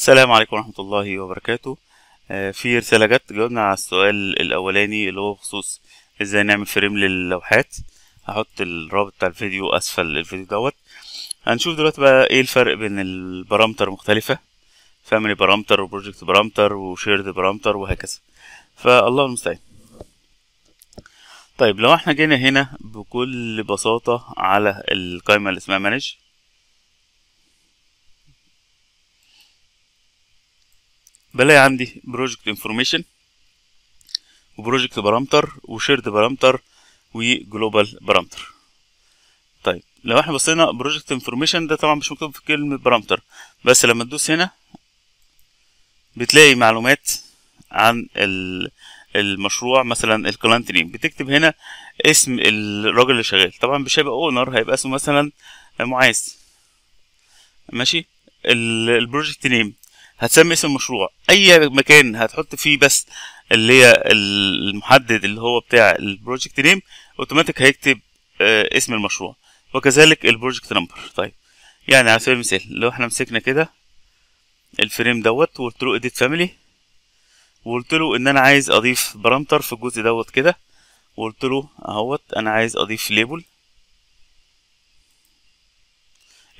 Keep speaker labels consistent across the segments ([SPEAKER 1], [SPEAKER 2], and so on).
[SPEAKER 1] السلام عليكم ورحمة الله وبركاته آه، في رسالة جت جاوبنا على السؤال الأولاني اللي هو بخصوص ازاي نعمل فريم للوحات هحط الرابط بتاع الفيديو أسفل الفيديو دوت هنشوف دلوقتي بقى ايه الفرق بين البارامتر مختلفة فاميلي بارامتر وبروجكت بارامتر وشيرد بارامتر وهكذا فالله المستعان طيب لو احنا جينا هنا بكل بساطة على القائمة اللي اسمها مانج بلاقي عندي بروجكت انفورميشن وبروجكت بارامتر وشيرد بارامتر وجلوبال بارامتر طيب لو احنا بصينا بروجكت انفورميشن ده طبعا مش مكتوب في كلمه بارامتر بس لما تدوس هنا بتلاقي معلومات عن المشروع مثلا الكلاينت نيم بتكتب هنا اسم الراجل اللي شغال طبعا مش هيبقى اونر هيبقى اسمه مثلا معاذ ماشي البروجكت نيم هتسمي اسم المشروع اي مكان هتحط فيه بس اللي هي المحدد اللي هو بتاع البروجكت نيم اوتوماتيك هيكتب آه اسم المشروع وكذلك البروجكت نمبر طيب يعني على سبيل المثال لو احنا مسكنا كده الفريم دوت وقلت له اديت فاميلي وقلت له ان انا عايز اضيف بارامتر في الجزء دوت كده وقلت له اهوت انا عايز اضيف ليبل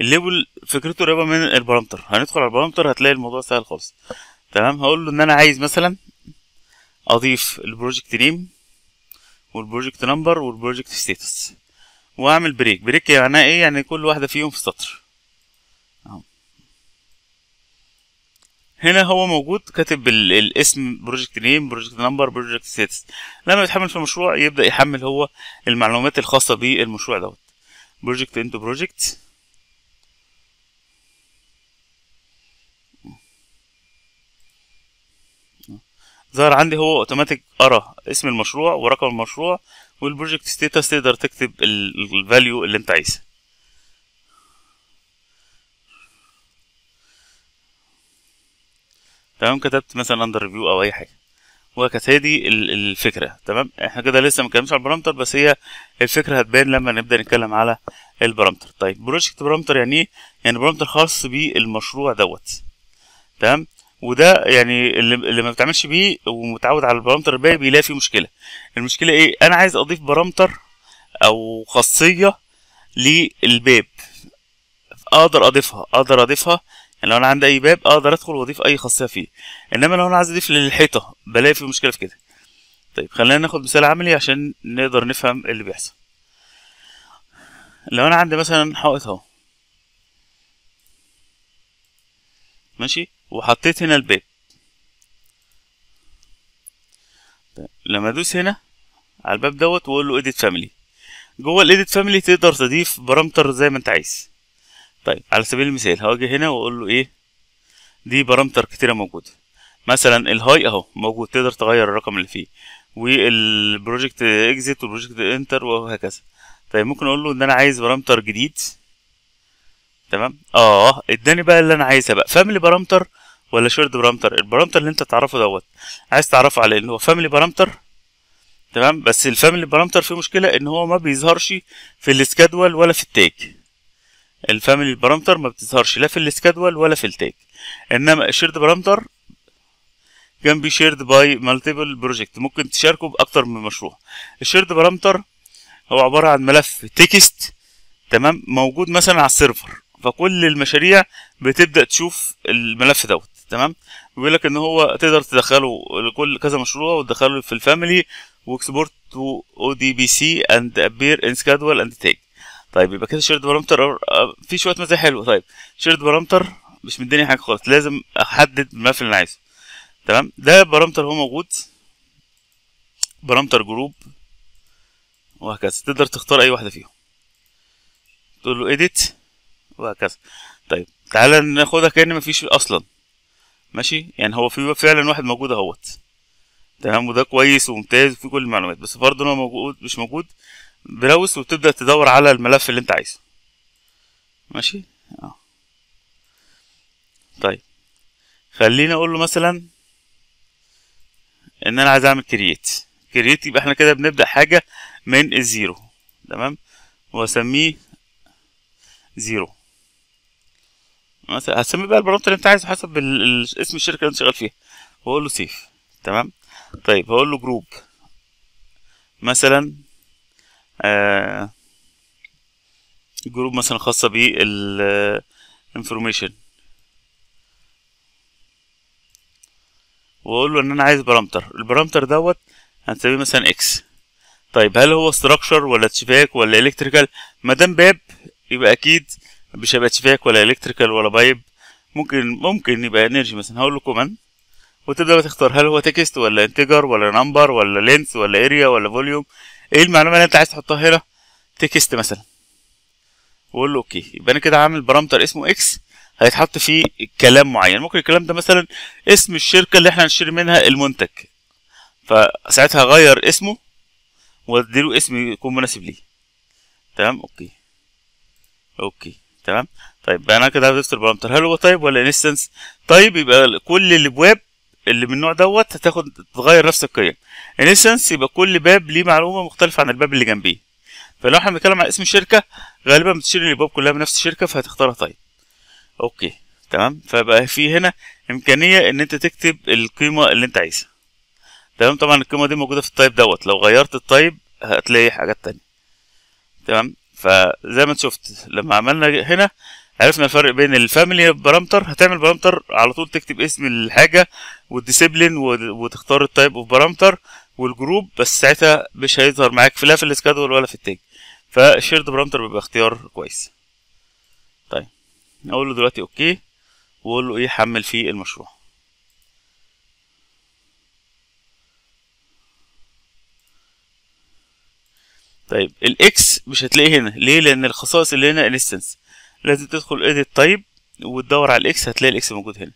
[SPEAKER 1] الليبل فكرته قريبه من البارامتر هندخل على البارامتر هتلاقي الموضوع سهل خالص تمام هقول له ان انا عايز مثلا اضيف البروجكت نيم والبروجكت نمبر والبروجكت ستاتس واعمل بريك بريك يعني ايه يعني كل واحده فيهم في سطر هنا هو موجود كاتب الاسم بروجكت نيم بروجكت نمبر بروجكت ستاتس لما يتحمل في المشروع يبدا يحمل هو المعلومات الخاصه بالمشروع دوت بروجكت انتو بروجكت ظهر عندي هو اوتوماتيك ارى اسم المشروع ورقم المشروع والبروجكت ستيتس تقدر تكتب الفاليو اللي انت عايزها تمام كتبت مثلا اندر ريفيو او اي حاجه وكانت هي دي الفكره تمام احنا كده لسه ما اتكلمناش على البرامتر بس هي الفكره هتبان لما نبدا نتكلم على البرامتر طيب بروجكت برامتر يعني ايه يعني برامتر خاص بالمشروع دوت تمام وده يعني اللي ما بتعملش بيه ومتعود على البرامتر الباقي بيلاقي فيه مشكله المشكله ايه انا عايز اضيف برامتر او خاصيه للباب اقدر اضيفها اقدر اضيفها يعني لو انا عندي اي باب اقدر ادخل واضيف اي خاصيه فيه انما لو انا عايز اضيف للحيطه بلاقي فيه مشكله في كده طيب خلينا ناخد مثال عملي عشان نقدر نفهم اللي بيحصل لو انا عندي مثلا حائط اهو ماشي وحطيت هنا الباب لما ادوس هنا على الباب دوت واقول له اديت فاميلي جوه الاديت فاميلي تقدر تضيف بارامتر زي ما انت عايز طيب على سبيل المثال هاجي هنا واقول له ايه دي بارامتر كتيره موجوده مثلا الهاي اهو موجود تقدر تغير الرقم اللي فيه والبروجكت اكزيت والبروجكت انتر وهكذا طيب ممكن اقول له ان انا عايز بارامتر جديد تمام اه اداني بقى اللي انا عايزها بقى فاميلي بارامتر ولا شيرد بارامتر البارامتر اللي انت تعرفه دوت عايز تعرفه على ان هو فاميلي بارامتر تمام بس الفاميلي بارامتر فيه مشكله ان هو ما بيظهرش في السكادول ولا في التاج الفاميلي بارامتر ما بتظهرش لا في السكادول ولا في التاج انما الشيرد بارامتر كان بي شيرد باي مالتيبل بروجكت ممكن تشاركه باكتر من مشروع الشيرد بارامتر هو عباره عن ملف تكست تمام موجود مثلا على السيرفر فكل المشاريع بتبدا تشوف الملف دوت تمام بيقول لك ان هو تقدر تدخله لكل كذا مشروع وتدخله في الفاميلي واكسبورت تو او دي بي سي اند ابير ان سكادول اند تيك طيب يبقى كده شيرد بارامتر آه، في شويه مزايا حلوه طيب شيرد بارامتر مش مديني حاجه خالص لازم احدد الملف اللي انا عايزه تمام ده بارامتر هو موجود بارامتر جروب وهكذا تقدر تختار اي واحده فيهم تقول له اديت وهكذا طيب تعالى ناخدها كأن مفيش اصلا ماشي يعني هو في فعلا واحد موجود اهوت تمام وده كويس وممتاز وفي كل المعلومات بس برضه هو موجود مش موجود براوس وبتبدا تدور على الملف اللي انت عايزه ماشي اه طيب خليني اقول له مثلا ان انا عايز اعمل كرييت كرييت يبقى احنا كده بنبدا حاجه من الزيرو تمام واسميه زيرو مثلا هسمي بقى البرامتر اللي انت عايزه حسب اسم الشركه اللي انت شغال فيها واقول له سيف تمام طيب هقول له جروب مثلا آه، جروب مثلا خاصه بالانفورميشن واقول له ان انا عايز بارامتر البارامتر دوت هنسميه مثلا اكس طيب هل هو ستراكشر ولا تشباك ولا الكتريكال ما دام باب يبقى اكيد مش هيبقى تشيفاك ولا الكتريكال ولا بايب ممكن ممكن يبقى انرجي مثلا هقول له كوماند وتبدا تختار هل هو تكست ولا انتجر ولا نمبر ولا لينث ولا اريا ولا فوليوم ايه المعلومه اللي انت عايز تحطها هنا تكست مثلا واقول له اوكي يبقى انا كده عامل بارامتر اسمه اكس هيتحط فيه كلام معين ممكن الكلام ده مثلا اسم الشركه اللي احنا هنشتري منها المنتج فساعتها هغير اسمه واديله اسم يكون مناسب ليه تمام اوكي اوكي تمام طيب انا كده عايز اكتب بارامتر هل هو تايب ولا انستنس تايب يبقى كل الابواب اللي من النوع دوت هتاخد تغير نفس القيم انستنس يبقى كل باب ليه معلومه مختلفه عن الباب اللي جنبيه فلو احنا بنتكلم على اسم الشركه غالبا بتشيل الابواب كلها بنفس الشركه فهتختارها تايب اوكي تمام فبقى في هنا امكانيه ان انت تكتب القيمه اللي انت عايزها تمام طبعا القيمه دي موجوده في التايب دوت لو غيرت التايب هتلاقي حاجات تانية تمام فزي ما انت شفت لما عملنا هنا عرفنا الفرق بين الفاميلي بارامتر هتعمل بارامتر على طول تكتب اسم الحاجه والديسيبلين وتختار التايب اوف بارامتر والجروب بس ساعتها مش هيظهر معاك لا في السكادول ولا في التاج فالشيرد بارامتر بيبقى اختيار كويس طيب اقول له دلوقتي اوكي واقول له ايه حمل فيه المشروع طيب الاكس مش هتلاقيه هنا ليه لان الخصائص اللي هنا انستنس لازم تدخل اديت تايب وتدور على الاكس هتلاقي الاكس موجود هنا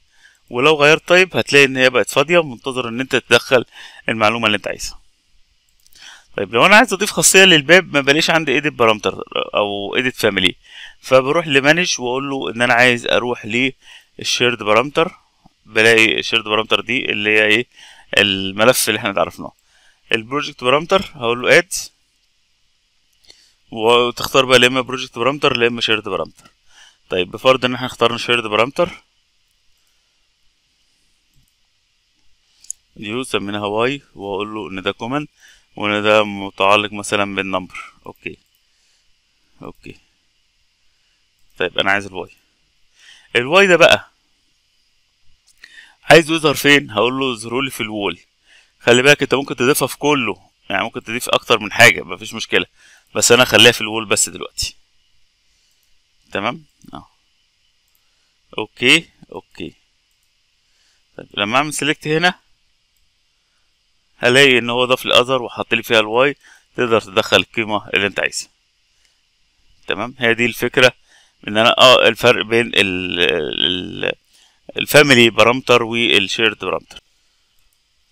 [SPEAKER 1] ولو غيرت تايب هتلاقي ان هي بقت فاضيه منتظر ان انت تدخل المعلومه اللي انت عايزها طيب لو انا عايز اضيف خاصيه للباب ما بلاقيش عندي اديت بارامتر او اديت فاميلي فبروح لمانج واقول له ان انا عايز اروح للشيرد بارامتر بلاقي الشيرد بارامتر دي اللي هي ايه الملف اللي احنا اتعرفناه البروجكت بارامتر هقول له اد وتختار بقى يا اما بروجكت بارامتر يا اما شيرد بارامتر طيب بفرض ان احنا اخترنا شيرد بارامتر دي سميناها واي واقول له ان ده كومن وان ده متعلق مثلا بالنمبر اوكي اوكي طيب انا عايز الواي الواي ده بقى عايز يظهر فين هقول له اظهره لي في الوول خلي بالك انت ممكن تضيفها في كله يعني ممكن تضيف اكتر من حاجه مفيش مشكله بس انا خليها في الول بس دلوقتي تمام اه اوكي اوكي طيب لما اعمل سيلكت هنا هلاقي ان هو ضاف الاذر وحط لي فيها الواي تقدر تدخل القيمه اللي انت عايزها تمام هي دي الفكره ان انا اه الفرق بين ال ال الفاميلي بارامتر والشيرد بارامتر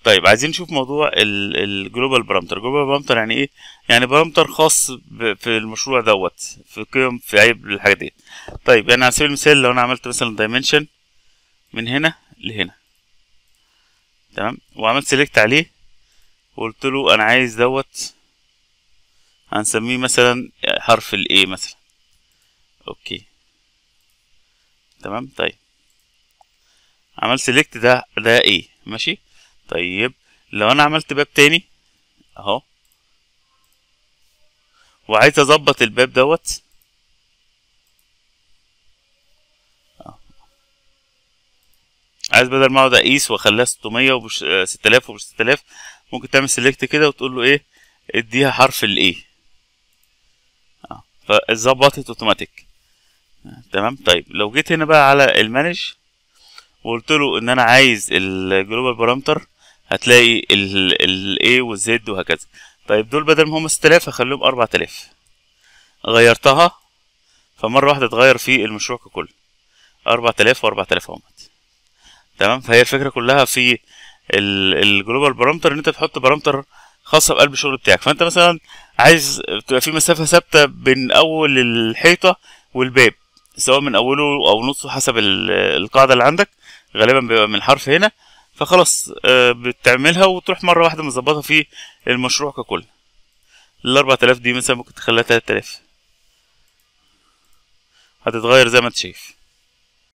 [SPEAKER 1] طيب عايزين نشوف موضوع الجلوبال بارامتر جلوبال بارامتر يعني ايه يعني بارامتر خاص في المشروع دوت في قيم في عيب الحاجه دي طيب يعني على سبيل المثال لو انا عملت مثلا دايمنشن من هنا لهنا تمام وعملت سيلكت عليه وقلت له انا عايز دوت هنسميه مثلا حرف ال A مثلا اوكي تمام طيب عملت سيلكت ده ده A ماشي طيب لو انا عملت باب تاني اهو وعايز اظبط الباب دوت عايز بدل ما اقعد اقيس واخليها 600 وبش 6000 آه، وبش 6000 ممكن تعمل سيلكت كده وتقول له ايه اديها حرف الاي اه فظبطت اوتوماتيك تمام طيب لو جيت هنا بقى على المانج وقلت له ان انا عايز الجلوبال بارامتر هتلاقي ال A والZ وهكذا طيب دول بدل ما هم 6000 هخليهم 4000 غيرتها فمرة واحدة اتغير في المشروع ككل 4000 و 4000 اهمت تمام فهي الفكرة كلها في الجلوبال بارامتر ان انت تحط بارامتر خاصة بقلب الشغل بتاعك فانت مثلا عايز تبقى في مسافة ثابتة بين اول الحيطة والباب سواء من اوله او نصه حسب القاعدة اللي عندك غالبا بيبقى من حرف هنا فخلاص آه، بتعملها وتروح مره واحده مظبطها في المشروع ككل الأربعة آلاف دي مثلا ممكن تخليها تلات آلاف هتتغير زي ما انت شايف